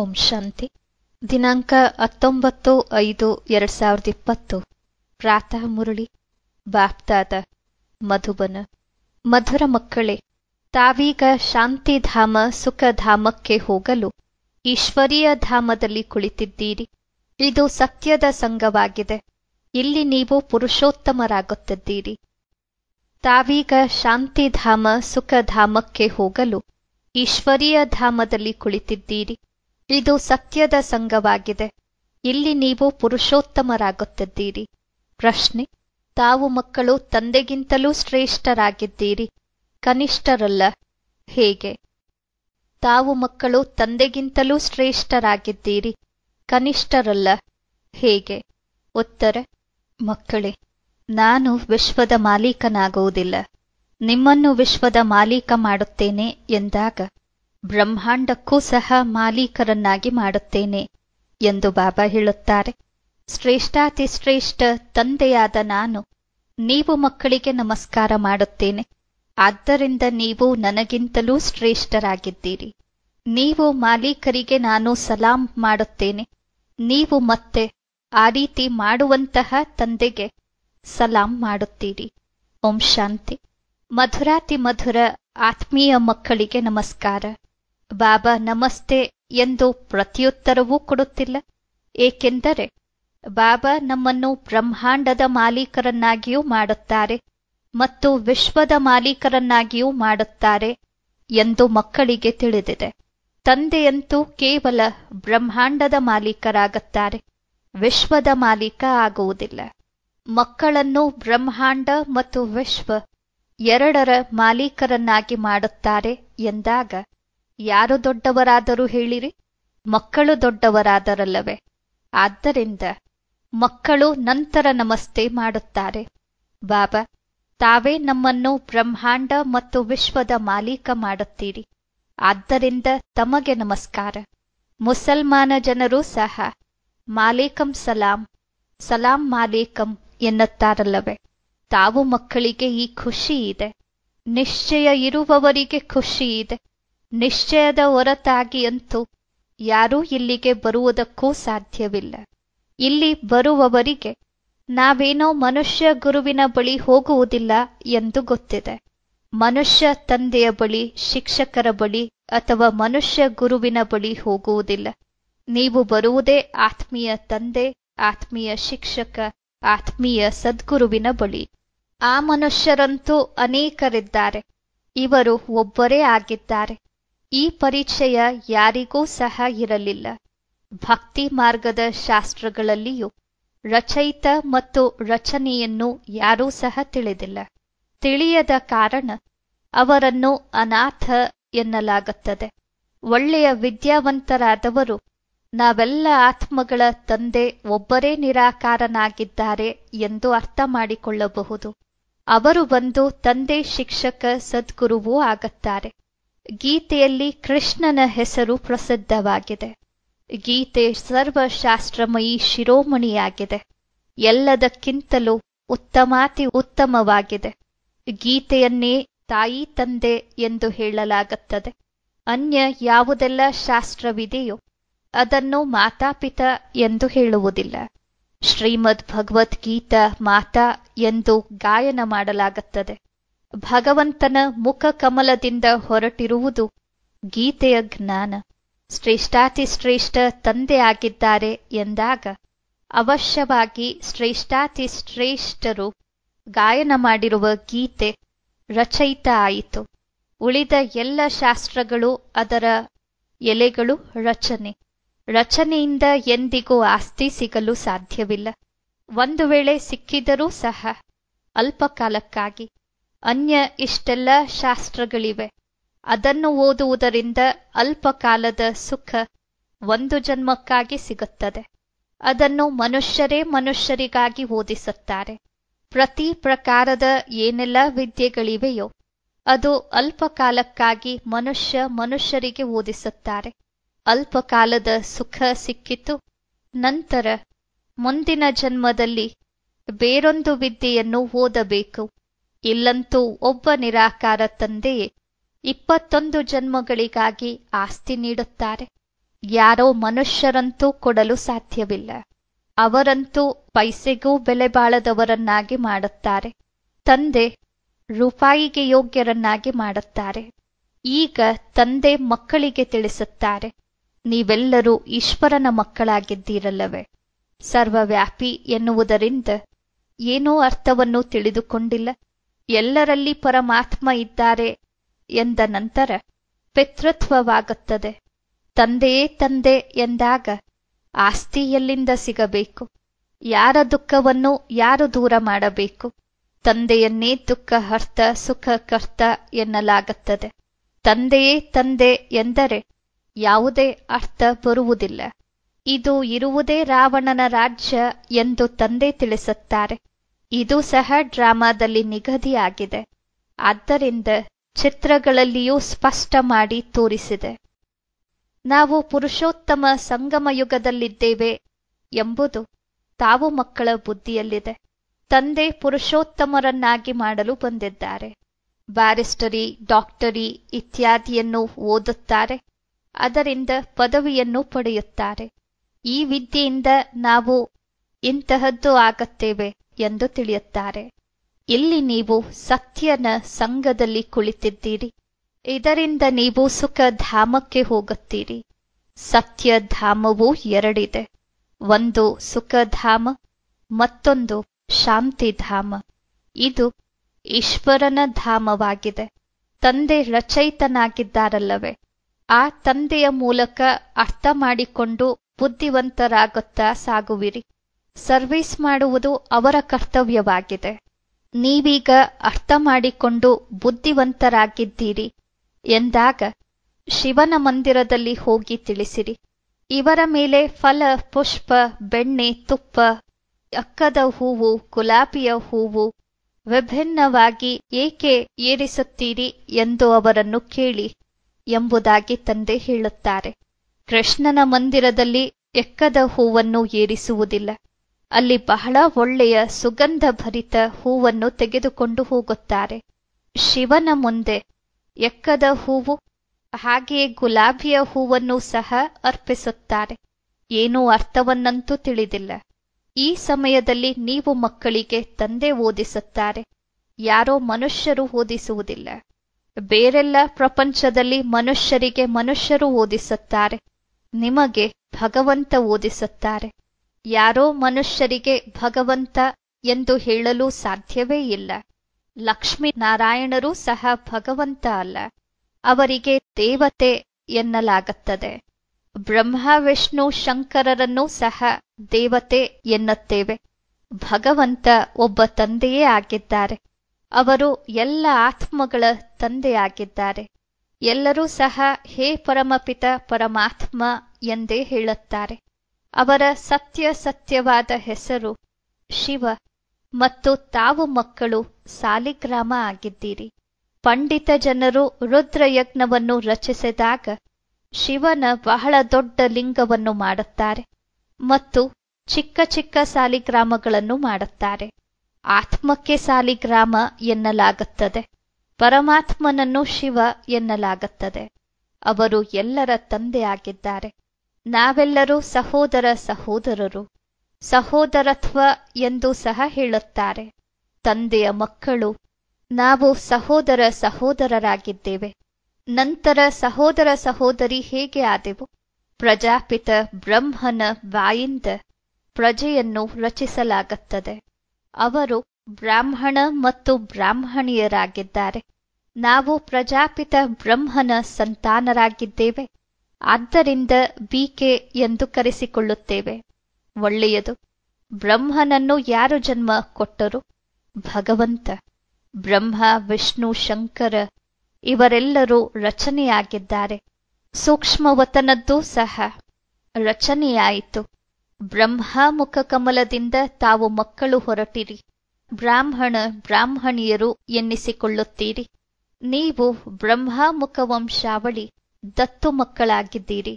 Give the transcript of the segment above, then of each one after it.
ಓಂ ಶಾಂತಿ ದಿನಾಂಕ ಹತ್ತೊಂಬತ್ತು ಐದು ಎರಡ್ ಸಾವಿರದ ಇಪ್ಪತ್ತು ಪ್ರಾತಃ ಮುರಳಿ ಬಾಪ್ತಾದ ಮಧುಬನ ಮಧುರ ಮಕ್ಕಳೇ ತಾವೀಗ ಶಾಂತಿಧಾಮ ಸುಖಧಾಮಕ್ಕೆ ಹೋಗಲು ಈಶ್ವರೀಯ ಧಾಮದಲ್ಲಿ ಕುಳಿತಿದ್ದೀರಿ ಇದು ಸತ್ಯದ ಸಂಘವಾಗಿದೆ ಇಲ್ಲಿ ನೀವು ಪುರುಷೋತ್ತಮರಾಗುತ್ತಿದ್ದೀರಿ ತಾವೀಗ ಶಾಂತಿಧಾಮ ಸುಖಧಾಮಕ್ಕೆ ಹೋಗಲು ಈಶ್ವರೀಯ ಧಾಮದಲ್ಲಿ ಕುಳಿತಿದ್ದೀರಿ ಇದು ಸತ್ಯದ ಸಂಘವಾಗಿದೆ ಇಲ್ಲಿ ನೀವು ಪುರುಷೋತ್ತಮರಾಗುತ್ತಿದ್ದೀರಿ ಪ್ರಶ್ನೆ ತಾವು ಮಕ್ಕಳು ತಂದೆಗಿಂತಲೂ ಶ್ರೇಷ್ಠರಾಗಿದ್ದೀರಿ ಕನಿಷ್ಠರಲ್ಲ ಹೇಗೆ ತಾವು ಮಕ್ಕಳು ತಂದೆಗಿಂತಲೂ ಶ್ರೇಷ್ಠರಾಗಿದ್ದೀರಿ ಕನಿಷ್ಠರಲ್ಲ ಹೇಗೆ ಉತ್ತರ ಮಕ್ಕಳೇ ನಾನು ವಿಶ್ವದ ಮಾಲೀಕನಾಗುವುದಿಲ್ಲ ನಿಮ್ಮನ್ನು ವಿಶ್ವದ ಮಾಲೀಕ ಮಾಡುತ್ತೇನೆ ಎಂದಾಗ ಬ್ರಹ್ಮಾಂಡಕ್ಕೂ ಸಹ ಮಾಲೀಕರನ್ನಾಗಿ ಮಾಡುತ್ತೇನೆ ಎಂದು ಬಾಬಾ ಹೇಳುತ್ತಾರೆ ಶ್ರೇಷ್ಠಾತಿಶ್ರೇಷ್ಠ ತಂದೆಯಾದ ನಾನು ನೀವು ಮಕ್ಕಳಿಗೆ ನಮಸ್ಕಾರ ಮಾಡುತ್ತೇನೆ ಆದ್ದರಿಂದ ನೀವು ನನಗಿಂತಲೂ ಶ್ರೇಷ್ಠರಾಗಿದ್ದೀರಿ ನೀವು ಮಾಲೀಕರಿಗೆ ನಾನು ಸಲಾಂ ಮಾಡುತ್ತೇನೆ ನೀವು ಮತ್ತೆ ಆ ರೀತಿ ಮಾಡುವಂತಹ ತಂದೆಗೆ ಸಲಾಂ ಮಾಡುತ್ತೀರಿ ಓಂ ಶಾಂತಿ ಮಧುರಾತಿ ಮಧುರ ಆತ್ಮೀಯ ಮಕ್ಕಳಿಗೆ ನಮಸ್ಕಾರ ಬಾಬಾ ನಮಸ್ತೆ ಎಂದು ಪ್ರತಿಯುತ್ತರವೂ ಕೊಡುತ್ತಿಲ್ಲ ಏಕೆಂದರೆ ಬಾಬಾ ನಮ್ಮನ್ನು ಬ್ರಹ್ಮಾಂಡದ ಮಾಲೀಕರನ್ನಾಗಿಯೂ ಮಾಡುತ್ತಾರೆ ಮತ್ತು ವಿಶ್ವದ ಮಾಲೀಕರನ್ನಾಗಿಯೂ ಮಾಡುತ್ತಾರೆ ಎಂದು ಮಕ್ಕಳಿಗೆ ತಿಳಿದಿದೆ ತಂದೆಯಂತೂ ಕೇವಲ ಬ್ರಹ್ಮಾಂಡದ ಮಾಲೀಕರಾಗುತ್ತಾರೆ ವಿಶ್ವದ ಮಾಲೀಕ ಆಗುವುದಿಲ್ಲ ಮಕ್ಕಳನ್ನು ಬ್ರಹ್ಮಾಂಡ ಮತ್ತು ವಿಶ್ವ ಎರಡರ ಮಾಲೀಕರನ್ನಾಗಿ ಮಾಡುತ್ತಾರೆ ಎಂದಾಗ ಯಾರು ದೊಡ್ಡವರಾದರೂ ಹೇಳಿರಿ ಮಕ್ಕಳು ದೊಡ್ಡವರಾದರಲ್ಲವೇ ಆದ್ದರಿಂದ ಮಕ್ಕಳು ನಂತರ ನಮಸ್ತೆ ಮಾಡುತ್ತಾರೆ ಬಾಬಾ ತಾವೇ ನಮ್ಮನ್ನು ಬ್ರಹ್ಮಾಂಡ ಮತ್ತು ವಿಶ್ವದ ಮಾಲೀಕ ಮಾಡುತ್ತೀರಿ ಆದ್ದರಿಂದ ತಮಗೆ ನಮಸ್ಕಾರ ಮುಸಲ್ಮಾನ ಜನರು ಸಹ ಮಾಲೇಕಂ ಸಲಾಂ ಸಲಾಂ ಮಾಲೇಕಂ ಎನ್ನುತ್ತಾರಲ್ಲವೇ ತಾವು ಮಕ್ಕಳಿಗೆ ಈ ಖುಷಿ ಇದೆ ನಿಶ್ಚಯ ಇರುವವರಿಗೆ ಖುಷಿ ಇದೆ ನಿಶ್ಚಯದ ಹೊರತಾಗಿಯಂತೂ ಯಾರೂ ಇಲ್ಲಿಗೆ ಬರುವುದಕ್ಕೂ ಸಾಧ್ಯವಿಲ್ಲ ಇಲ್ಲಿ ಬರುವವರಿಗೆ ನಾವೇನೋ ಮನುಷ್ಯ ಗುರುವಿನ ಬಳಿ ಹೋಗುವುದಿಲ್ಲ ಎಂದು ಗೊತ್ತಿದೆ ಮನುಷ್ಯ ತಂದೆಯ ಬಳಿ ಶಿಕ್ಷಕರ ಬಳಿ ಅಥವಾ ಮನುಷ್ಯ ಗುರುವಿನ ಬಳಿ ಹೋಗುವುದಿಲ್ಲ ನೀವು ಬರುವುದೇ ಆತ್ಮೀಯ ತಂದೆ ಆತ್ಮೀಯ ಶಿಕ್ಷಕ ಆತ್ಮೀಯ ಸದ್ಗುರುವಿನ ಬಳಿ ಆ ಮನುಷ್ಯರಂತೂ ಅನೇಕರಿದ್ದಾರೆ ಇವರು ಒಬ್ಬರೇ ಆಗಿದ್ದಾರೆ ಈ ಪರಿಚಯ ಯಾರಿಗೂ ಸಹ ಇರಲಿಲ್ಲ ಭಕ್ತಿ ಮಾರ್ಗದ ಶಾಸ್ತ್ರಗಳಲ್ಲಿಯೂ ರಚಯಿತ ಮತ್ತು ರಚನೆಯನ್ನು ಯಾರೂ ಸಹ ತಿಳಿದಿಲ್ಲ ತಿಳಿಯದ ಕಾರಣ ಅವರನ್ನು ಅನಾಥ ಎನ್ನಲಾಗುತ್ತದೆ ಒಳ್ಳೆಯ ವಿದ್ಯಾವಂತರಾದವರು ನಾವೆಲ್ಲ ಆತ್ಮಗಳ ತಂದೆ ಒಬ್ಬರೇ ನಿರಾಕಾರನಾಗಿದ್ದಾರೆ ಎಂದು ಅರ್ಥ ಮಾಡಿಕೊಳ್ಳಬಹುದು ಅವರು ಬಂದು ತಂದೆ ಶಿಕ್ಷಕ ಸದ್ಗುರುವೂ ಆಗುತ್ತಾರೆ ಗೀತೆಯಲ್ಲಿ ಕೃಷ್ಣನ ಹೆಸರು ಪ್ರಸಿದ್ಧವಾಗಿದೆ ಗೀತೆ ಸರ್ವಶಾಸ್ತ್ರಮಯಿ ಶಿರೋಮಣಿಯಾಗಿದೆ ಎಲ್ಲದಕ್ಕಿಂತಲೂ ಉತ್ತಮಾತಿ ಉತ್ತಮವಾಗಿದೆ ಗೀತೆಯನ್ನೇ ತಾಯಿ ತಂದೆ ಎಂದು ಹೇಳಲಾಗುತ್ತದೆ ಅನ್ಯ ಯಾವುದೆಲ್ಲ ಶಾಸ್ತ್ರವಿದೆಯೋ ಅದನ್ನು ಮಾತಾಪಿತ ಎಂದು ಹೇಳುವುದಿಲ್ಲ ಶ್ರೀಮದ್ ಭಗವದ್ಗೀತಾ ಮಾತಾ ಎಂದು ಗಾಯನ ಮಾಡಲಾಗುತ್ತದೆ ಭಗವಂತನ ಮುಖಕಮಲದಿಂದ ಹೊರಟಿರುವುದು ಗೀತೆಯ ಜ್ಞಾನ ಶ್ರೇಷ್ಠಾತಿಶ್ರೇಷ್ಠ ತಂದೆಯಾಗಿದ್ದಾರೆ ಎಂದಾಗ ಅವಶ್ಯವಾಗಿ ಶ್ರೇಷ್ಠಾತಿಶ್ರೇಷ್ಠರು ಗಾಯನ ಮಾಡಿರುವ ಗೀತೆ ರಚಯಿತ ಆಯಿತು ಉಳಿದ ಎಲ್ಲ ಶಾಸ್ತ್ರಗಳು ಅದರ ಎಲೆಗಳು ರಚನೆ ರಚನೆಯಿಂದ ಎಂದಿಗೂ ಆಸ್ತಿ ಸಿಗಲು ಸಾಧ್ಯವಿಲ್ಲ ಒಂದು ವೇಳೆ ಸಿಕ್ಕಿದರೂ ಸಹ ಅಲ್ಪಕಾಲಕ್ಕಾಗಿ ಅನ್ಯ ಇಷ್ಟೆಲ್ಲ ಶಾಸ್ತ್ರಗಳಿವೆ ಅದನ್ನು ಓದುವುದರಿಂದ ಅಲ್ಪ ಕಾಲದ ಸುಖ ಒಂದು ಜನ್ಮಕ್ಕಾಗಿ ಸಿಗುತ್ತದೆ ಅದನ್ನು ಮನುಷ್ಯರೇ ಮನುಷ್ಯರಿಗಾಗಿ ಓದಿಸುತ್ತಾರೆ ಪ್ರತಿ ಪ್ರಕಾರದ ಏನೆಲ್ಲ ವಿದ್ಯೆಗಳಿವೆಯೋ ಅದು ಅಲ್ಪ ಕಾಲಕ್ಕಾಗಿ ಮನುಷ್ಯ ಮನುಷ್ಯರಿಗೆ ಓದಿಸುತ್ತಾರೆ ಅಲ್ಪ ಕಾಲದ ಸುಖ ಸಿಕ್ಕಿತು ನಂತರ ಮುಂದಿನ ಜನ್ಮದಲ್ಲಿ ಬೇರೊಂದು ವಿದ್ಯೆಯನ್ನು ಓದಬೇಕು ಇಲ್ಲಂತೂ ಒಬ್ಬ ನಿರಾಕಾರ ತಂದೆಯೇ ಇಪ್ಪತ್ತೊಂದು ಜನ್ಮಗಳಿಗಾಗಿ ಆಸ್ತಿ ನೀಡುತ್ತಾರೆ ಯಾರೋ ಮನುಷ್ಯರಂತೂ ಕೊಡಲು ಸಾಧ್ಯವಿಲ್ಲ ಅವರಂತೂ ಪೈಸೆಗೂ ಬೆಲೆ ಬಾಳದವರನ್ನಾಗಿ ಮಾಡುತ್ತಾರೆ ತಂದೆ ರೂಪಾಯಿಗೆ ಯೋಗ್ಯರನ್ನಾಗಿ ಮಾಡುತ್ತಾರೆ ಈಗ ತಂದೆ ಮಕ್ಕಳಿಗೆ ತಿಳಿಸುತ್ತಾರೆ ನೀವೆಲ್ಲರೂ ಈಶ್ವರನ ಮಕ್ಕಳಾಗಿದ್ದೀರಲ್ಲವೇ ಸರ್ವವ್ಯಾಪಿ ಎನ್ನುವುದರಿಂದ ಏನೋ ಅರ್ಥವನ್ನು ತಿಳಿದುಕೊಂಡಿಲ್ಲ ಎಲ್ಲರಲ್ಲಿ ಪರಮಾತ್ಮ ಇದ್ದಾರೆ ಎಂದ ನಂತರ ಪಿತೃತ್ವವಾಗುತ್ತದೆ ತಂದೆಯೇ ತಂದೆ ಎಂದಾಗ ಆಸ್ತಿ ಎಲ್ಲಿಂದ ಸಿಗಬೇಕು ಯಾರ ದುಃಖವನ್ನು ಯಾರು ದೂರ ಮಾಡಬೇಕು ತಂದೆಯನ್ನೇ ದುಃಖ ಹರ್ತ ಸುಖ ಕರ್ತ ಎನ್ನಲಾಗುತ್ತದೆ ತಂದೆಯೇ ತಂದೆ ಎಂದರೆ ಯಾವುದೇ ಅರ್ಥ ಬರುವುದಿಲ್ಲ ಇದು ಇರುವುದೇ ರಾವಣನ ರಾಜ್ಯ ಎಂದು ತಂದೆ ತಿಳಿಸುತ್ತಾರೆ ಇದು ಸಹ ಡ್ರಾಮಾದಲ್ಲಿ ನಿಗದಿಯಾಗಿದೆ ಆದ್ದರಿಂದ ಚಿತ್ರಗಳಲ್ಲಿಯೂ ಸ್ಪಷ್ಟ ಮಾಡಿ ತೋರಿಸಿದೆ ನಾವು ಪುರುಷೋತ್ತಮ ಸಂಗಮ ಯುಗದಲ್ಲಿದ್ದೇವೆ ಎಂಬುದು ತಾವು ಮಕ್ಕಳ ಬುದ್ಧಿಯಲ್ಲಿದೆ ತಂದೆ ಪುರುಷೋತ್ತಮರನ್ನಾಗಿ ಮಾಡಲು ಬಂದಿದ್ದಾರೆ ಬ್ಯಾರಿಸ್ಟರಿ ಡಾಕ್ಟರಿ ಇತ್ಯಾದಿಯನ್ನು ಓದುತ್ತಾರೆ ಅದರಿಂದ ಪದವಿಯನ್ನು ಪಡೆಯುತ್ತಾರೆ ಈ ವಿದ್ಯೆಯಿಂದ ನಾವು ಇಂತಹದ್ದು ಆಗತ್ತೇವೆ ಎಂದು ತಿಳಿಯುತ್ತಾರೆ ಇಲ್ಲಿ ನೀವು ಸತ್ಯನ ಸಂಘದಲ್ಲಿ ಕುಳಿತಿದ್ದೀರಿ ಇದರಿಂದ ನೀವು ಧಾಮಕ್ಕೆ ಹೋಗುತ್ತೀರಿ ಸತ್ಯಧಾಮವು ಎರಡಿದೆ ಒಂದು ಸುಖಧಾಮ ಮತ್ತೊಂದು ಶಾಂತಿಧಾಮ ಇದು ಈಶ್ವರನ ಧಾಮವಾಗಿದೆ ತಂದೆ ರಚಯಿತನಾಗಿದ್ದಾರಲ್ಲವೇ ಆ ತಂದೆಯ ಮೂಲಕ ಅರ್ಥ ಮಾಡಿಕೊಂಡು ಬುದ್ಧಿವಂತರಾಗುತ್ತಾ ಸಾಗುವಿರಿ ಸರ್ವಿಸ್ ಮಾಡುವುದು ಅವರ ಕರ್ತವ್ಯವಾಗಿದೆ ನೀವೀಗ ಅರ್ಥ ಮಾಡಿಕೊಂಡು ಬುದ್ಧಿವಂತರಾಗಿದ್ದೀರಿ ಎಂದಾಗ ಶಿವನ ಮಂದಿರದಲ್ಲಿ ಹೋಗಿ ತಿಳಿಸಿರಿ ಇವರ ಮೇಲೆ ಫಲ ಪುಷ್ಪ ಬೆಣ್ಣೆ ತುಪ್ಪ ಅಕ್ಕದ ಹೂವು ಗುಲಾಬಿಯ ಹೂವು ವಿಭಿನ್ನವಾಗಿ ಏಕೆ ಏರಿಸುತ್ತೀರಿ ಎಂದು ಅವರನ್ನು ಕೇಳಿ ಎಂಬುದಾಗಿ ತಂದೆ ಹೇಳುತ್ತಾರೆ ಕೃಷ್ಣನ ಮಂದಿರದಲ್ಲಿ ಎಕ್ಕದ ಹೂವನ್ನು ಏರಿಸುವುದಿಲ್ಲ ಅಲ್ಲಿ ಬಹಳ ಒಳ್ಳೆಯ ಸುಗಂಧಭರಿತ ಹೂವನ್ನು ತೆಗೆದುಕೊಂಡು ಹೋಗುತ್ತಾರೆ ಶಿವನ ಮುಂದೆ ಎಕ್ಕದ ಹೂವು ಹಾಗೆಯೇ ಗುಲಾಬಿಯ ಹೂವನ್ನು ಸಹ ಅರ್ಪಿಸುತ್ತಾರೆ ಏನೂ ಅರ್ಥವನ್ನಂತೂ ತಿಳಿದಿಲ್ಲ ಈ ಸಮಯದಲ್ಲಿ ನೀವು ಮಕ್ಕಳಿಗೆ ತಂದೆ ಓದಿಸುತ್ತಾರೆ ಯಾರೋ ಮನುಷ್ಯರು ಓದಿಸುವುದಿಲ್ಲ ಬೇರೆಲ್ಲ ಪ್ರಪಂಚದಲ್ಲಿ ಮನುಷ್ಯರಿಗೆ ಮನುಷ್ಯರು ಓದಿಸುತ್ತಾರೆ ನಿಮಗೆ ಭಗವಂತ ಓದಿಸುತ್ತಾರೆ ಯಾರೋ ಮನುಷ್ಯರಿಗೆ ಭಗವಂತ ಎಂದು ಹೇಳಲು ಸಾಧ್ಯವೇ ಇಲ್ಲ ಲಕ್ಷ್ಮೀನಾರಾಯಣರೂ ಸಹ ಭಗವಂತ ಅಲ್ಲ ಅವರಿಗೆ ದೇವತೆ ಎನ್ನಲಾಗುತ್ತದೆ ಬ್ರಹ್ಮ ವಿಷ್ಣು ಶಂಕರರನ್ನು ಸಹ ದೇವತೆ ಎನ್ನುತ್ತೇವೆ ಭಗವಂತ ಒಬ್ಬ ತಂದೆಯೇ ಆಗಿದ್ದಾರೆ ಅವರು ಎಲ್ಲ ಆತ್ಮಗಳ ತಂದೆಯಾಗಿದ್ದಾರೆ ಎಲ್ಲರೂ ಸಹ ಹೇ ಪರಮಪಿತ ಪರಮಾತ್ಮ ಎಂದೇ ಹೇಳುತ್ತಾರೆ ಅವರ ಸತ್ಯ ಸತ್ಯವಾದ ಹೆಸರು ಶಿವ ಮತ್ತು ತಾವು ಮಕ್ಕಳು ಸಾಲಿಗ್ರಾಮ ಆಗಿದ್ದೀರಿ ಪಂಡಿತ ಜನರು ರುದ್ರಯಜ್ಞವನ್ನು ರಚಿಸಿದಾಗ ಶಿವನ ಬಹಳ ದೊಡ್ಡ ಲಿಂಗವನ್ನು ಮಾಡುತ್ತಾರೆ ಮತ್ತು ಚಿಕ್ಕ ಚಿಕ್ಕ ಸಾಲಿಗ್ರಾಮಗಳನ್ನು ಮಾಡುತ್ತಾರೆ ಆತ್ಮಕ್ಕೆ ಸಾಲಿಗ್ರಾಮ ಎನ್ನಲಾಗುತ್ತದೆ ಪರಮಾತ್ಮನನ್ನು ಶಿವ ಎನ್ನಲಾಗುತ್ತದೆ ಅವರು ಎಲ್ಲರ ತಂದೆಯಾಗಿದ್ದಾರೆ ನಾವೆಲ್ಲರೂ ಸಹೋದರ ಸಹೋದರರು ಸಹೋದರತ್ವ ಎಂದು ಸಹ ಹೇಳುತ್ತಾರೆ ತಂದೆಯ ಮಕ್ಕಳು ನಾವು ಸಹೋದರ ಸಹೋದರರಾಗಿದ್ದೇವೆ ನಂತರ ಸಹೋದರ ಸಹೋದರಿ ಹೇಗೆ ಆದೆವು ಪ್ರಜಾಪಿತ ಬ್ರಹ್ಮನ ಬಾಯಿಂದ ಪ್ರಜೆಯನ್ನು ರಚಿಸಲಾಗುತ್ತದೆ ಅವರು ಬ್ರಾಹ್ಮಣ ಮತ್ತು ಬ್ರಾಹ್ಮಣಿಯರಾಗಿದ್ದಾರೆ ನಾವು ಪ್ರಜಾಪಿತ ಬ್ರಹ್ಮನ ಸಂತಾನರಾಗಿದ್ದೇವೆ ಆದ್ದರಿಂದ ಬಿಕೆ ಎಂದು ಕರೆಸಿಕೊಳ್ಳುತ್ತೇವೆ ಒಳ್ಳೆಯದು ಬ್ರಹ್ಮನನ್ನು ಯಾರು ಜನ್ಮ ಕೊಟ್ಟರು ಭಗವಂತ ಬ್ರಹ್ಮ ವಿಷ್ಣು ಶಂಕರ ಇವರೆಲ್ಲರೂ ರಚನೆಯಾಗಿದ್ದಾರೆ ಸೂಕ್ಷ್ಮವತನದ್ದೂ ಸಹ ರಚನೆಯಾಯಿತು ಬ್ರಹ್ಮಾಮುಖ ಕಮಲದಿಂದ ತಾವು ಮಕ್ಕಳು ಹೊರಟಿರಿ ಬ್ರಾಹ್ಮಣ ಬ್ರಾಹ್ಮಣಿಯರು ಎನ್ನಿಸಿಕೊಳ್ಳುತ್ತೀರಿ ನೀವು ಬ್ರಹ್ಮಾಮುಖ ವಂಶಾವಳಿ ದತ್ತು ಮಕ್ಕಳಾಗಿದ್ದೀರಿ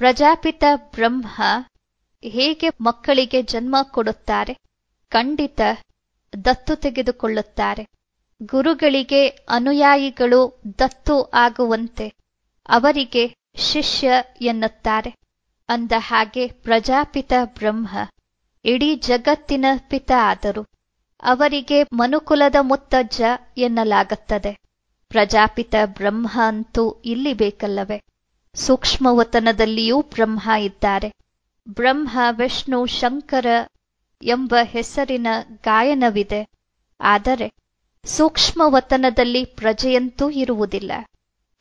ಪ್ರಜಾಪಿತ ಬ್ರಹ್ಮ ಹೇಗೆ ಮಕ್ಕಳಿಗೆ ಜನ್ಮ ಕೊಡುತ್ತಾರೆ ಖಂಡಿತ ದತ್ತು ತೆಗೆದುಕೊಳ್ಳುತ್ತಾರೆ ಗುರುಗಳಿಗೆ ಅನುಯಾಯಿಗಳು ದತ್ತು ಆಗುವಂತೆ ಅವರಿಗೆ ಶಿಷ್ಯ ಎನ್ನುತ್ತಾರೆ ಅಂದ ಹಾಗೆ ಪ್ರಜಾಪಿತ ಬ್ರಹ್ಮ ಇಡೀ ಜಗತ್ತಿನ ಪಿತ ಆದರು ಅವರಿಗೆ ಮನುಕುಲದ ಮುತ್ತಜ್ಜ ಎನ್ನಲಾಗುತ್ತದೆ ಪ್ರಜಾಪಿತ ಬ್ರಹ್ಮ ಅಂತೂ ಇಲ್ಲಿ ಬೇಕಲ್ಲವೇ ಸೂಕ್ಷ್ಮವತನದಲ್ಲಿಯೂ ಬ್ರಹ್ಮ ಇದ್ದಾರೆ ಬ್ರಹ್ಮ ವಿಷ್ಣು ಶಂಕರ ಎಂಬ ಹೆಸರಿನ ಗಾಯನವಿದೆ ಆದರೆ ಸೂಕ್ಷ್ಮವತನದಲ್ಲಿ ಪ್ರಜೆಯಂತೂ ಇರುವುದಿಲ್ಲ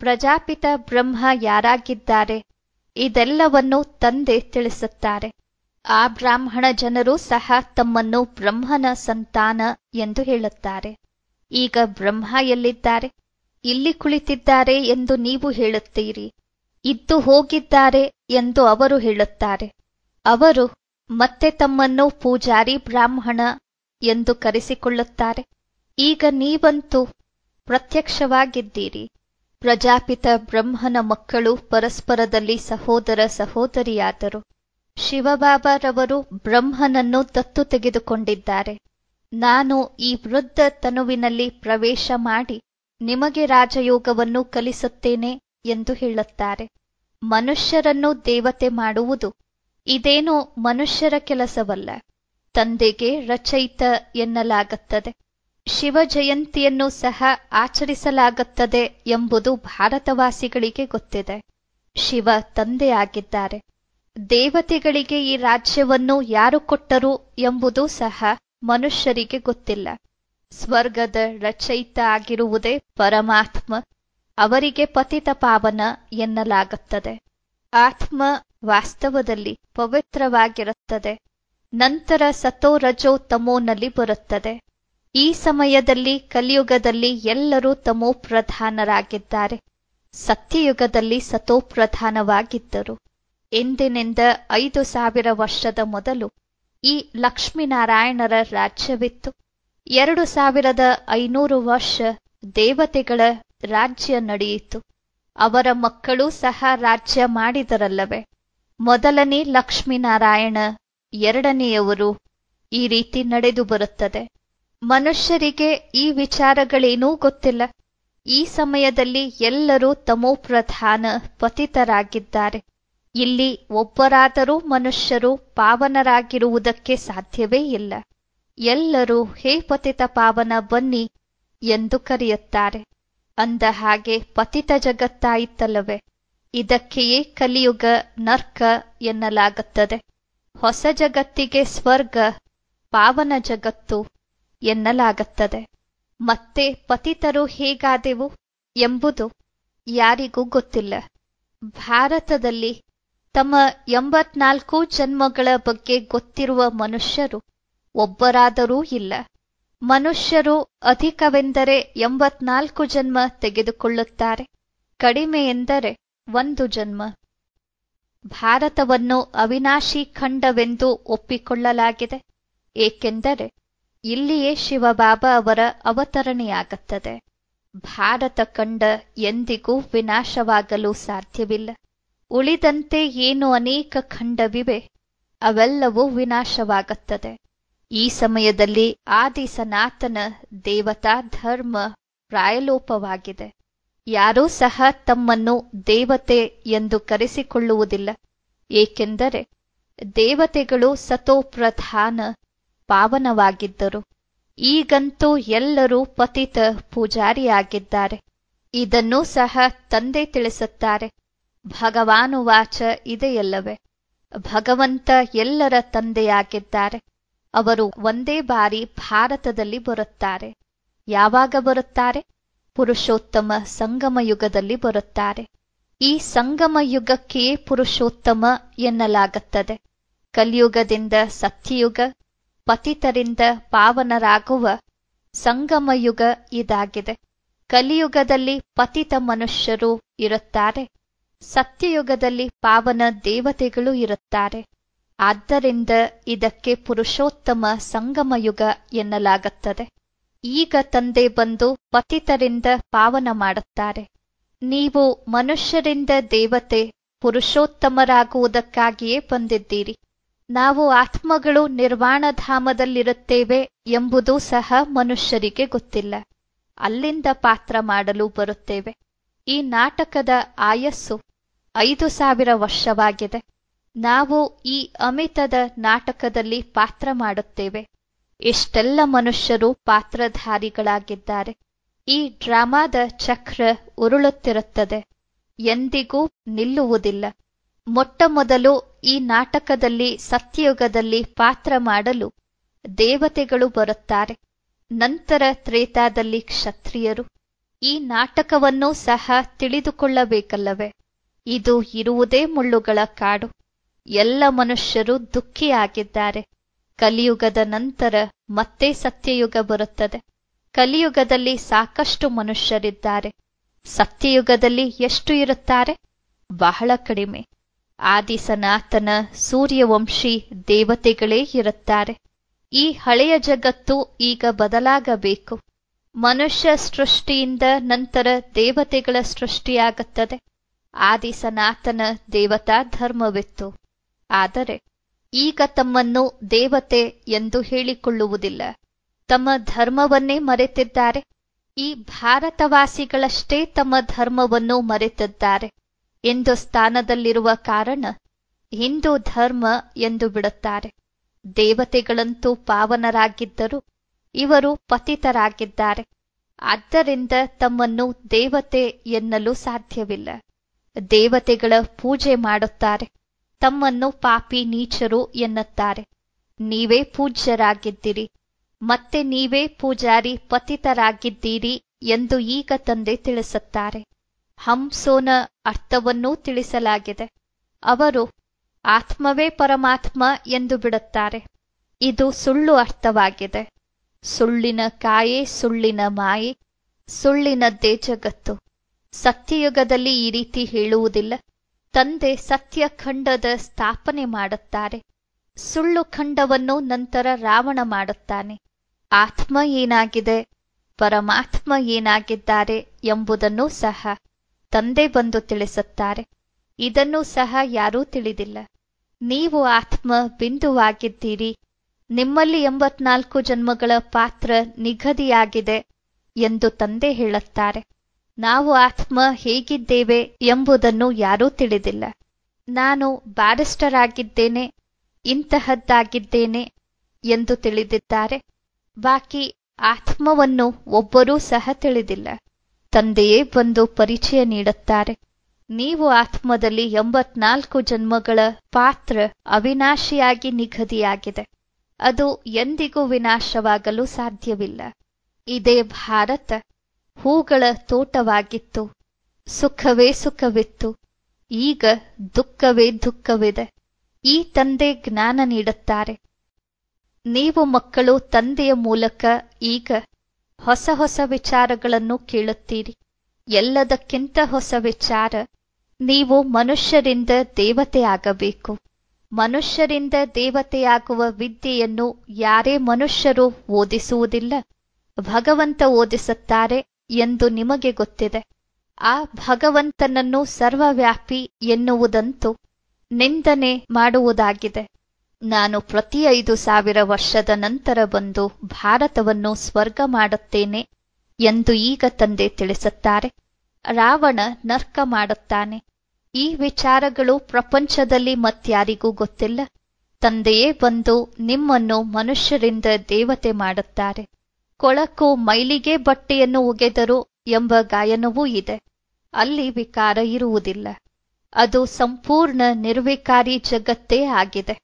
ಪ್ರಜಾಪಿತ ಬ್ರಹ್ಮ ಯಾರಾಗಿದ್ದಾರೆ ಇದೆಲ್ಲವನ್ನೂ ತಂದೆ ತಿಳಿಸುತ್ತಾರೆ ಆ ಬ್ರಾಹ್ಮಣ ಜನರು ಸಹ ತಮ್ಮನ್ನು ಬ್ರಹ್ಮನ ಸಂತಾನ ಎಂದು ಹೇಳುತ್ತಾರೆ ಈಗ ಬ್ರಹ್ಮ ಎಲ್ಲಿದ್ದಾರೆ ಇಲ್ಲಿ ಕುಳಿತಿದ್ದಾರೆ ಎಂದು ನೀವು ಹೇಳುತ್ತೀರಿ ಇದ್ದು ಹೋಗಿದ್ದಾರೆ ಎಂದು ಅವರು ಹೇಳುತ್ತಾರೆ ಅವರು ಮತ್ತೆ ತಮ್ಮನ್ನು ಪೂಜಾರಿ ಬ್ರಾಹ್ಮಣ ಎಂದು ಕರೆಸಿಕೊಳ್ಳುತ್ತಾರೆ ಈಗ ನೀವಂತೂ ಪ್ರತ್ಯಕ್ಷವಾಗಿದ್ದೀರಿ ಪ್ರಜಾಪಿತ ಬ್ರಹ್ಮನ ಮಕ್ಕಳು ಪರಸ್ಪರದಲ್ಲಿ ಸಹೋದರ ಸಹೋದರಿಯಾದರು ಶಿವಬಾಬಾರವರು ಬ್ರಹ್ಮನನ್ನು ದತ್ತು ತೆಗೆದುಕೊಂಡಿದ್ದಾರೆ ನಾನು ಈ ವೃದ್ಧ ತನುವಿನಲ್ಲಿ ಪ್ರವೇಶ ಮಾಡಿ ನಿಮಗೆ ರಾಜಯೋಗವನ್ನು ಕಲಿಸುತ್ತೇನೆ ಎಂದು ಹೇಳುತ್ತಾರೆ ಮನುಷ್ಯರನ್ನು ದೇವತೆ ಮಾಡುವುದು ಇದೇನು ಮನುಷ್ಯರ ಕೆಲಸವಲ್ಲ ತಂದೆಗೆ ರಚಯಿತ ಎನ್ನಲಾಗುತ್ತದೆ ಶಿವ ಜಯಂತಿಯನ್ನು ಸಹ ಆಚರಿಸಲಾಗುತ್ತದೆ ಎಂಬುದು ಭಾರತವಾಸಿಗಳಿಗೆ ಗೊತ್ತಿದೆ ಶಿವ ತಂದೆಯಾಗಿದ್ದಾರೆ ದೇವತೆಗಳಿಗೆ ಈ ರಾಜ್ಯವನ್ನು ಯಾರು ಕೊಟ್ಟರು ಎಂಬುದು ಸಹ ಮನುಷ್ಯರಿಗೆ ಗೊತ್ತಿಲ್ಲ ಸ್ವರ್ಗದ ರಚಯಿತ ಆಗಿರುವುದೇ ಪರಮಾತ್ಮ ಅವರಿಗೆ ಪತಿತ ಪಾವನ ಎನ್ನಲಾಗುತ್ತದೆ ಆತ್ಮ ವಾಸ್ತವದಲ್ಲಿ ಪವಿತ್ರವಾಗಿರುತ್ತದೆ ನಂತರ ಸತೋ ರಜೋ ತಮೋನಲ್ಲಿ ಬರುತ್ತದೆ ಈ ಸಮಯದಲ್ಲಿ ಕಲಿಯುಗದಲ್ಲಿ ಎಲ್ಲರೂ ತಮೋ ಪ್ರಧಾನರಾಗಿದ್ದಾರೆ ಸತ್ಯಯುಗದಲ್ಲಿ ಸತೋ ಪ್ರಧಾನವಾಗಿದ್ದರು ಎಂದಿನಿಂದ ಐದು ಸಾವಿರ ವರ್ಷದ ಮೊದಲು ಈ ಲಕ್ಷ್ಮೀನಾರಾಯಣರ ರಾಜ್ಯವಿತ್ತು ಎರಡು ಸಾವಿರದ ಐನೂರು ವರ್ಷ ದೇವತೆಗಳ ರಾಜ್ಯ ನಡೆಯಿತು ಅವರ ಮಕ್ಕಳು ಸಹ ರಾಜ್ಯ ಮಾಡಿದರಲ್ಲವೇ ಮೊದಲನೇ ಲಕ್ಷ್ಮೀನಾರಾಯಣ ಎರಡನೆಯವರು ಈ ರೀತಿ ನಡೆದು ಬರುತ್ತದೆ ಮನುಷ್ಯರಿಗೆ ಈ ವಿಚಾರಗಳೇನೂ ಗೊತ್ತಿಲ್ಲ ಈ ಸಮಯದಲ್ಲಿ ಎಲ್ಲರೂ ತಮೋಪ್ರಧಾನ ಪತಿತರಾಗಿದ್ದಾರೆ ಇಲ್ಲಿ ಒಬ್ಬರಾದರೂ ಮನುಷ್ಯರು ಪಾವನರಾಗಿರುವುದಕ್ಕೆ ಸಾಧ್ಯವೇ ಇಲ್ಲ ಎಲ್ಲರೂ ಹೇ ಪತಿತ ಪಾವನ ಬನ್ನಿ ಎಂದು ಕರೆಯುತ್ತಾರೆ ಅಂದ ಹಾಗೆ ಪತಿತ ಜಗತ್ತಾಯಿತಲ್ಲವೇ ಇದಕ್ಕೆಯೇ ಕಲಿಯುಗ ನರ್ಕ ಎನ್ನಲಾಗುತ್ತದೆ ಹೊಸ ಜಗತ್ತಿಗೆ ಸ್ವರ್ಗ ಪಾವನ ಜಗತ್ತು ಎನ್ನಲಾಗುತ್ತದೆ ಮತ್ತೆ ಪತಿತರು ಹೇಗಾದೆವು ಎಂಬುದು ಯಾರಿಗೂ ಗೊತ್ತಿಲ್ಲ ಭಾರತದಲ್ಲಿ ತಮ್ಮ ಎಂಬತ್ನಾಲ್ಕು ಜನ್ಮಗಳ ಬಗ್ಗೆ ಗೊತ್ತಿರುವ ಮನುಷ್ಯರು ಒಬ್ಬರಾದರೂ ಇಲ್ಲ ಮನುಷ್ಯರು ಅಧಿಕವೆಂದರೆ ಎಂಬತ್ನಾಲ್ಕು ಜನ್ಮ ತೆಗೆದುಕೊಳ್ಳುತ್ತಾರೆ ಕಡಿಮೆ ಎಂದರೆ ಒಂದು ಜನ್ಮ ಭಾರತವನ್ನು ಅವಿನಾಶಿ ಖಂಡವೆಂದು ಒಪ್ಪಿಕೊಳ್ಳಲಾಗಿದೆ ಏಕೆಂದರೆ ಇಲ್ಲಿಯೇ ಶಿವಬಾಬಾ ಅವರ ಅವತರಣೆಯಾಗುತ್ತದೆ ಭಾರತ ಖಂಡ ಎಂದಿಗೂ ವಿನಾಶವಾಗಲು ಸಾಧ್ಯವಿಲ್ಲ ಉಳಿದಂತೆ ಏನು ಅನೇಕ ಖಂಡವಿವೆ ಅವೆಲ್ಲವೂ ವಿನಾಶವಾಗುತ್ತದೆ ಈ ಸಮಯದಲ್ಲಿ ಆದಿ ಸನಾತನ ದೇವತಾ ಧರ್ಮ ಪ್ರಾಯಲೋಪವಾಗಿದೆ ಯಾರೂ ಸಹ ತಮ್ಮನ್ನು ದೇವತೆ ಎಂದು ಕರೆಸಿಕೊಳ್ಳುವುದಿಲ್ಲ ಏಕೆಂದರೆ ದೇವತೆಗಳು ಸತೋಪ್ರಧಾನ ಪಾವನವಾಗಿದ್ದರು ಈಗಂತೂ ಎಲ್ಲರೂ ಪತಿತ ಪೂಜಾರಿಯಾಗಿದ್ದಾರೆ ಇದನ್ನು ಸಹ ತಂದೆ ತಿಳಿಸುತ್ತಾರೆ ಭಗವಾನುವಾಚ ಇದೆಯಲ್ಲವೇ ಭಗವಂತ ಎಲ್ಲರ ತಂದೆಯಾಗಿದ್ದಾರೆ ಅವರು ಒಂದೇ ಬಾರಿ ಭಾರತದಲ್ಲಿ ಬರುತ್ತಾರೆ ಯಾವಾಗ ಬರುತ್ತಾರೆ ಪುರುಷೋತ್ತಮ ಸಂಗಮ ಯುಗದಲ್ಲಿ ಬರುತ್ತಾರೆ ಈ ಸಂಗಮ ಯುಗಕ್ಕೆ ಪುರುಷೋತ್ತಮ ಎನ್ನಲಾಗುತ್ತದೆ ಕಲಿಯುಗದಿಂದ ಸತ್ಯಯುಗ ಪತಿತರಿಂದ ಪಾವನರಾಗುವ ಸಂಗಮ ಯುಗ ಇದಾಗಿದೆ ಕಲಿಯುಗದಲ್ಲಿ ಪತಿತ ಮನುಷ್ಯರು ಇರುತ್ತಾರೆ ಸತ್ಯಯುಗದಲ್ಲಿ ಪಾವನ ದೇವತೆಗಳು ಇರುತ್ತಾರೆ ಆದ್ದರಿಂದ ಇದಕ್ಕೆ ಪುರುಷೋತ್ತಮ ಸಂಗಮಯುಗ ಎನ್ನಲಾಗುತ್ತದೆ ಈಗ ತಂದೆ ಬಂದು ಪತಿತರಿಂದ ಪಾವನ ಮಾಡುತ್ತಾರೆ ನೀವು ಮನುಷ್ಯರಿಂದ ದೇವತೆ ಪುರುಷೋತ್ತಮರಾಗುವುದಕ್ಕಾಗಿಯೇ ಬಂದಿದ್ದೀರಿ ನಾವು ಆತ್ಮಗಳು ನಿರ್ವಾಣಧಾಮದಲ್ಲಿರುತ್ತೇವೆ ಎಂಬುದೂ ಸಹ ಮನುಷ್ಯರಿಗೆ ಗೊತ್ತಿಲ್ಲ ಅಲ್ಲಿಂದ ಪಾತ್ರ ಮಾಡಲು ಬರುತ್ತೇವೆ ಈ ನಾಟಕದ ಆಯಸ್ಸು ಐದು ಸಾವಿರ ವರ್ಷವಾಗಿದೆ ನಾವು ಈ ಅಮಿತದ ನಾಟಕದಲ್ಲಿ ಪಾತ್ರ ಮಾಡುತ್ತೇವೆ ಇಷ್ಟೆಲ್ಲ ಮನುಷ್ಯರು ಪಾತ್ರಧಾರಿಗಳಾಗಿದ್ದಾರೆ ಈ ಡ್ರಾಮಾದ ಚಕ್ರ ಉರುಳುತ್ತಿರುತ್ತದೆ ಎಂದಿಗೂ ನಿಲ್ಲುವುದಿಲ್ಲ ಮೊಟ್ಟಮೊದಲು ಈ ನಾಟಕದಲ್ಲಿ ಸತ್ಯಯುಗದಲ್ಲಿ ಪಾತ್ರ ಮಾಡಲು ದೇವತೆಗಳು ಬರುತ್ತಾರೆ ನಂತರ ತ್ರೇತಾದಲ್ಲಿ ಕ್ಷತ್ರಿಯರು ಈ ನಾಟಕವನ್ನು ಸಹ ತಿಳಿದುಕೊಳ್ಳಬೇಕಲ್ಲವೇ ಇದು ಇರುವುದೇ ಮುಳ್ಳುಗಳ ಕಾಡು ಎಲ್ಲ ಮನುಷ್ಯರು ದುಃಖಿಯಾಗಿದ್ದಾರೆ ಕಲಿಯುಗದ ನಂತರ ಮತ್ತೆ ಸತ್ಯಯುಗ ಬರುತ್ತದೆ ಕಲಿಯುಗದಲ್ಲಿ ಸಾಕಷ್ಟು ಮನುಷ್ಯರಿದ್ದಾರೆ ಸತ್ಯಯುಗದಲ್ಲಿ ಎಷ್ಟು ಇರುತ್ತಾರೆ ಬಹಳ ಕಡಿಮೆ ಆದಿಸನಾತನ ಸೂರ್ಯವಂಶಿ ದೇವತೆಗಳೇ ಇರುತ್ತಾರೆ ಈ ಹಳೆಯ ಜಗತ್ತು ಈಗ ಬದಲಾಗಬೇಕು ಮನುಷ್ಯ ಸೃಷ್ಟಿಯಿಂದ ನಂತರ ದೇವತೆಗಳ ಸೃಷ್ಟಿಯಾಗುತ್ತದೆ ಆದಿಸನಾತನ ದೇವತಾ ಧರ್ಮವಿತ್ತು ಆದರೆ ಈಗ ತಮ್ಮನ್ನು ದೇವತೆ ಎಂದು ಹೇಳಿಕೊಳ್ಳುವುದಿಲ್ಲ ತಮ್ಮ ಧರ್ಮವನ್ನೇ ಮರೆತಿದ್ದಾರೆ ಈ ಭಾರತವಾಸಿಗಳಷ್ಟೇ ತಮ್ಮ ಧರ್ಮವನ್ನು ಮರೆತಿದ್ದಾರೆ ಎಂದು ಸ್ಥಾನದಲ್ಲಿರುವ ಕಾರಣ ಹಿಂದೂ ಧರ್ಮ ಎಂದು ಬಿಡುತ್ತಾರೆ ದೇವತೆಗಳಂತೂ ಪಾವನರಾಗಿದ್ದರು ಇವರು ಪತಿತರಾಗಿದ್ದಾರೆ ಆದ್ದರಿಂದ ತಮ್ಮನ್ನು ದೇವತೆ ಎನ್ನಲು ಸಾಧ್ಯವಿಲ್ಲ ದೇವತೆಗಳ ಪೂಜೆ ಮಾಡುತ್ತಾರೆ ತಮ್ಮನ್ನು ಪಾಪಿ ನೀಚರು ಎನ್ನುತ್ತಾರೆ ನೀವೇ ಪೂಜ್ಯರಾಗಿದ್ದೀರಿ ಮತ್ತೆ ನೀವೇ ಪೂಜಾರಿ ಪತಿತರಾಗಿದ್ದೀರಿ ಎಂದು ಈಗ ತಂದೆ ತಿಳಿಸುತ್ತಾರೆ ಹಂಸೋನ ಅರ್ಥವನ್ನೂ ತಿಳಿಸಲಾಗಿದೆ ಅವರು ಆತ್ಮವೇ ಪರಮಾತ್ಮ ಎಂದು ಬಿಡುತ್ತಾರೆ ಇದು ಸುಳ್ಳು ಅರ್ಥವಾಗಿದೆ ಸುಳ್ಳಿನ ಕಾಯೆ ಸುಳ್ಳಿನ ಮಾಯೆ ಸುಳ್ಳಿನದ್ದೇ ಜಗತ್ತು ಸತ್ಯಯುಗದಲ್ಲಿ ಈ ರೀತಿ ಹೇಳುವುದಿಲ್ಲ ತಂದೆ ಸತ್ಯಖಂಡದ ಸ್ಥಾಪನೆ ಮಾಡುತ್ತಾರೆ ಸುಳ್ಳು ಖಂಡವನ್ನು ನಂತರ ರಾವಣ ಮಾಡುತ್ತಾನೆ ಆತ್ಮ ಏನಾಗಿದೆ ಪರಮಾತ್ಮ ಏನಾಗಿದ್ದಾರೆ ಎಂಬುದನ್ನು ಸಹ ತಂದೆ ಬಂದು ತಿಳಿಸುತ್ತಾರೆ ಇದನ್ನು ಸಹ ಯಾರೂ ತಿಳಿದಿಲ್ಲ ನೀವು ಆತ್ಮ ಬಿಂದುವಾಗಿದ್ದೀರಿ ನಿಮ್ಮಲ್ಲಿ ಎಂಬತ್ನಾಲ್ಕು ಜನ್ಮಗಳ ಪಾತ್ರ ನಿಗದಿಯಾಗಿದೆ ಎಂದು ತಂದೆ ಹೇಳುತ್ತಾರೆ ನಾವು ಆತ್ಮ ಹೇಗಿದ್ದೇವೆ ಎಂಬುದನ್ನು ಯಾರೂ ತಿಳಿದಿಲ್ಲ ನಾನು ಬ್ಯಾರಿಸ್ಟರ್ ಆಗಿದ್ದೇನೆ ಇಂತಹದ್ದಾಗಿದ್ದೇನೆ ಎಂದು ತಿಳಿದಿದ್ದಾರೆ ಬಾಕಿ ಆತ್ಮವನ್ನು ಒಬ್ಬರೂ ಸಹ ತಿಳಿದಿಲ್ಲ ತಂದೆಯೇ ಬಂದು ಪರಿಚಯ ನೀಡುತ್ತಾರೆ ನೀವು ಆತ್ಮದಲ್ಲಿ ಎಂಬತ್ನಾಲ್ಕು ಜನ್ಮಗಳ ಪಾತ್ರ ಅವಿನಾಶಿಯಾಗಿ ನಿಗದಿಯಾಗಿದೆ ಅದು ಎಂದಿಗೂ ವಿನಾಶವಾಗಲು ಸಾಧ್ಯವಿಲ್ಲ ಇದೇ ಭಾರತ ಹೂಗಳ ತೋಟವಾಗಿತ್ತು ಸುಖವೇ ಸುಖವಿತ್ತು ಈಗ ದುಃಖವೇ ದುಃಖವಿದೆ ಈ ತಂದೆ ಜ್ಞಾನ ನೀಡುತ್ತಾರೆ ನೀವು ಮಕ್ಕಳು ತಂದೆಯ ಮೂಲಕ ಈಗ ಹೊಸ ಹೊಸ ವಿಚಾರಗಳನ್ನು ಕೇಳುತ್ತೀರಿ ಎಲ್ಲದಕ್ಕಿಂತ ಹೊಸ ವಿಚಾರ ನೀವು ಮನುಷ್ಯರಿಂದ ದೇವತೆಯಾಗಬೇಕು ಮನುಷ್ಯರಿಂದ ದೇವತೆಯಾಗುವ ವಿದ್ಯೆಯನ್ನು ಯಾರೇ ಮನುಷ್ಯರು ಓದಿಸುವುದಿಲ್ಲ ಭಗವಂತ ಓದಿಸುತ್ತಾರೆ ಎಂದು ನಿಮಗೆ ಗೊತ್ತಿದೆ ಆ ಭಗವಂತನನ್ನು ಸರ್ವವ್ಯಾಪಿ ಎನ್ನುವುದಂತೂ ನಿಂದನೆ ಮಾಡುವುದಾಗಿದೆ ನಾನು ಪ್ರತಿ ಐದು ಸಾವಿರ ವರ್ಷದ ನಂತರ ಬಂದು ಭಾರತವನ್ನು ಸ್ವರ್ಗ ಮಾಡುತ್ತೇನೆ ಎಂದು ಈಗ ತಂದೆ ತಿಳಿಸುತ್ತಾರೆ ರಾವಣ ನರ್ಕ ಮಾಡುತ್ತಾನೆ ಈ ವಿಚಾರಗಳು ಪ್ರಪಂಚದಲ್ಲಿ ಮತ್ಯಾರಿಗೂ ಗೊತ್ತಿಲ್ಲ ತಂದೆಯೇ ಬಂದು ನಿಮ್ಮನ್ನು ಮನುಷ್ಯರಿಂದ ದೇವತೆ ಮಾಡುತ್ತಾರೆ ಕೊಳಕು ಮೈಲಿಗೆ ಬಟ್ಟೆಯನ್ನು ಒಗೆದರು ಎಂಬ ಗಾಯನವೂ ಇದೆ ಅಲ್ಲಿ ವಿಕಾರ ಇರುವುದಿಲ್ಲ ಅದು ಸಂಪೂರ್ಣ ನಿರ್ವಿಕಾರಿ ಜಗತ್ತೇ ಆಗಿದೆ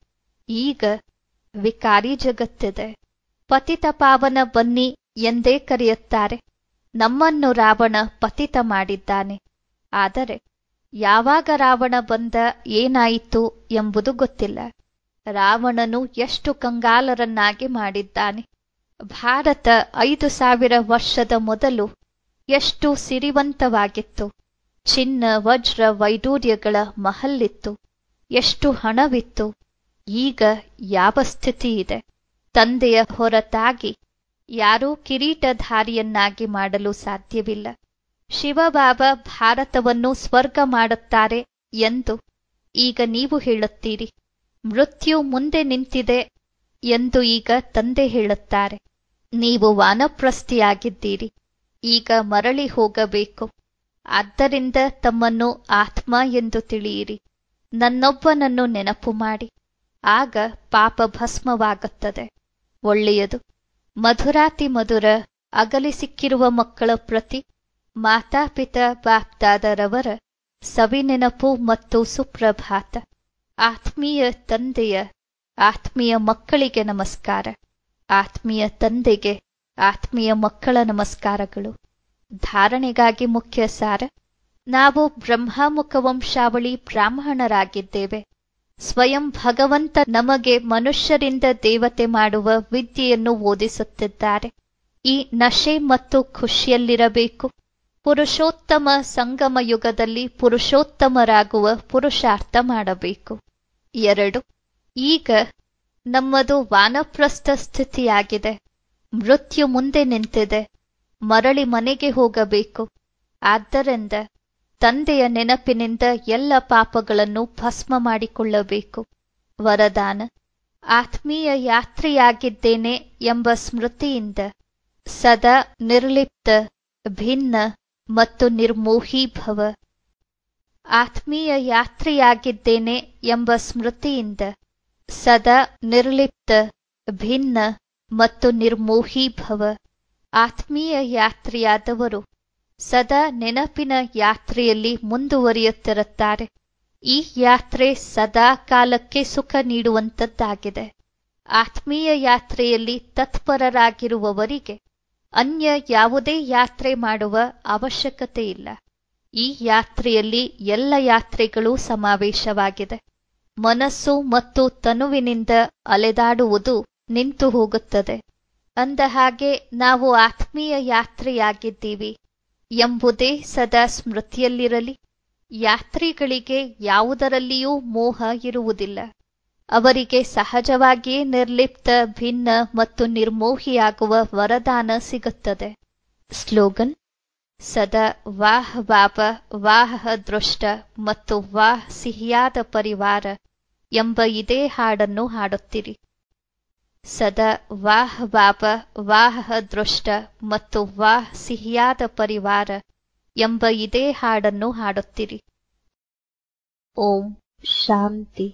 ಈಗ ವಿಕಾರಿ ಜಗತ್ತಿದೆ ಪತಿತ ಪಾವನ ಬನ್ನಿ ಎಂದೇ ಕರೆಯುತ್ತಾರೆ ನಮ್ಮನ್ನು ರಾವಣ ಪತಿತ ಮಾಡಿದ್ದಾನೆ ಆದರೆ ಯಾವಾಗ ರಾವಣ ಬಂದ ಏನಾಯಿತು ಎಂಬುದು ಗೊತ್ತಿಲ್ಲ ರಾವಣನು ಎಷ್ಟು ಕಂಗಾಲರನ್ನಾಗಿ ಮಾಡಿದ್ದಾನೆ ಭಾರತ ಐದು ಸಾವಿರ ವರ್ಷದ ಮೊದಲು ಎಷ್ಟು ಸಿರಿವಂತವಾಗಿತ್ತು ಚಿನ್ನ ವಜ್ರ ವೈಡೂರ್ಯಗಳ ಮಹಲ್ಲಿತ್ತು ಎಷ್ಟು ಹಣವಿತ್ತು ಈಗ ಯಾವ ಸ್ಥಿತಿ ಇದೆ ತಂದೆಯ ಹೊರತಾಗಿ ಯಾರೂ ಕಿರೀಟಧಾರಿಯನ್ನಾಗಿ ಮಾಡಲು ಸಾಧ್ಯವಿಲ್ಲ ಶಿವಬಾಬ ಭಾರತವನ್ನು ಸ್ವರ್ಗ ಮಾಡುತ್ತಾರೆ ಎಂದು ಈಗ ನೀವು ಹೇಳುತ್ತೀರಿ ಮೃತ್ಯು ಮುಂದೆ ನಿಂತಿದೆ ಎಂದು ಈಗ ತಂದೆ ಹೇಳುತ್ತಾರೆ ನೀವು ವಾನಪ್ರಸ್ಥಿಯಾಗಿದ್ದೀರಿ ಈಗ ಮರಳಿ ಹೋಗಬೇಕು ಆದ್ದರಿಂದ ತಮ್ಮನ್ನು ಆತ್ಮ ಎಂದು ತಿಳಿಯಿರಿ ನನ್ನೊಬ್ಬನನ್ನು ನೆನಪು ಮಾಡಿ ಆಗ ಪಾಪ ಭಸ್ಮವಾಗುತ್ತದೆ ಒಳ್ಳೆಯದು ಮಧುರಾತಿ ಮಧುರ ಅಗಲಿ ಸಿಕ್ಕಿರುವ ಮಕ್ಕಳ ಪ್ರತಿ ಮಾತಾಪಿತ ಬಾಪ್ದಾದರವರ ಸವಿನೆನಪು ಮತ್ತು ಸುಪ್ರಭಾತ ಆತ್ಮೀಯ ತಂದೆಯ ಆತ್ಮೀಯ ಮಕ್ಕಳಿಗೆ ನಮಸ್ಕಾರ ಆತ್ಮೀಯ ತಂದೆಗೆ ಆತ್ಮೀಯ ಮಕ್ಕಳ ನಮಸ್ಕಾರಗಳು ಧಾರಣೆಗಾಗಿ ಮುಖ್ಯ ಸಾರ ನಾವು ಬ್ರಹ್ಮಮುಖ ವಂಶಾವಳಿ ಬ್ರಾಹ್ಮಣರಾಗಿದ್ದೇವೆ ಸ್ವಯಂ ಭಗವಂತ ನಮಗೆ ಮನುಷ್ಯರಿಂದ ದೇವತೆ ಮಾಡುವ ವಿದ್ಯೆಯನ್ನು ಓದಿಸುತ್ತಿದ್ದಾರೆ ಈ ನಶೆ ಮತ್ತು ಖುಷಿಯಲ್ಲಿರಬೇಕು ಪುರುಷೋತ್ತಮ ಸಂಗಮ ಯುಗದಲ್ಲಿ ಪುರುಷೋತ್ತಮರಾಗುವ ಪುರುಷಾರ್ಥ ಮಾಡಬೇಕು ಎರಡು ಈಗ ನಮ್ಮದು ವಾನಪ್ರಸ್ಥ ಸ್ಥಿತಿಯಾಗಿದೆ ಮೃತ್ಯು ಮುಂದೆ ನಿಂತಿದೆ ಮರಳಿ ಮನೆಗೆ ಹೋಗಬೇಕು ಆದ್ದರಿಂದ ತಂದೆಯ ನೆನಪಿನಿಂದ ಎಲ್ಲ ಪಾಪಗಳನ್ನು ಭಸ್ಮ ಮಾಡಿಕೊಳ್ಳಬೇಕು ವರದಾನ ಆತ್ಮೀಯ ಯಾತ್ರೆಯಾಗಿದ್ದೇನೆ ಎಂಬ ಸ್ಮೃತಿಯಿಂದ ಸದಾ ನಿರ್ಲಿಪ್ತ ಭಿನ್ನ ಮತ್ತು ನಿರ್ಮೋಹಿ ಭವ ಆತ್ಮೀಯ ಯಾತ್ರಿಯಾಗಿದ್ದೇನೆ ಎಂಬ ಸ್ಮೃತಿಯಿಂದ ಸದಾ ನಿರ್ಲಿಪ್ತ ಭಿನ್ನ ಮತ್ತು ನಿರ್ಮೋಹಿ ಭವ ಆತ್ಮೀಯ ಯಾತ್ರೆಯಾದವರು ಸದಾ ನೆನಪಿನ ಯಾತ್ರೆಯಲ್ಲಿ ಮುಂದುವರಿಯುತ್ತಿರುತ್ತಾರೆ ಈ ಯಾತ್ರೆ ಸದಾ ಕಾಲಕ್ಕೆ ಸುಖ ನೀಡುವಂತದ್ದಾಗಿದೆ ಆತ್ಮೀಯ ಯಾತ್ರೆಯಲ್ಲಿ ತತ್ಪರರಾಗಿರುವವರಿಗೆ ಅನ್ಯ ಯಾವುದೇ ಯಾತ್ರೆ ಮಾಡುವ ಅವಶ್ಯಕತೆ ಇಲ್ಲ ಈ ಯಾತ್ರೆಯಲ್ಲಿ ಎಲ್ಲ ಯಾತ್ರೆಗಳು ಸಮಾವೇಶವಾಗಿದೆ ಮನಸ್ಸು ಮತ್ತು ತನುವಿನಿಂದ ಅಲೆದಾಡುವುದು ನಿಂತು ಹೋಗುತ್ತದೆ ಅಂದ ಹಾಗೆ ನಾವು ಆತ್ಮೀಯ ಯಾತ್ರೆಯಾಗಿದ್ದೀವಿ ಎಂಬುದೇ ಸದಾ ಸ್ಮೃತಿಯಲ್ಲಿರಲಿ ಯಾತ್ರಿಗಳಿಗೆ ಯಾವುದರಲ್ಲಿಯೂ ಮೋಹ ಇರುವುದಿಲ್ಲ ಅವರಿಗೆ ಸಹಜವಾಗಿಯೇ ನಿರ್ಲಿಪ್ತ ಭಿನ್ನ ಮತ್ತು ನಿರ್ಮೋಹಿಯಾಗುವ ವರದಾನ ಸಿಗುತ್ತದೆ ಸ್ಲೋಗನ್ ಸದಾ ವಾಹ್ ಬಾಬ ವಾಹ ದೃಷ್ಟ ಮತ್ತು ವಾಹ್ ಸಿಹಿಯಾದ ಪರಿವಾರ ಎಂಬ ಇದೇ ಹಾಡನ್ನು ಹಾಡುತ್ತೀರಿ ಸದಾ ವಾಹ್ ಬಾಪ ವಾಹ ದೃಷ್ಟ ಮತ್ತು ವಾಹ್ ಸಿಹಿಯಾದ ಪರಿವಾರ ಎಂಬ ಇದೇ ಹಾಡನ್ನು ಹಾಡುತ್ತೀರಿ ಓಂ ಶಾಂತಿ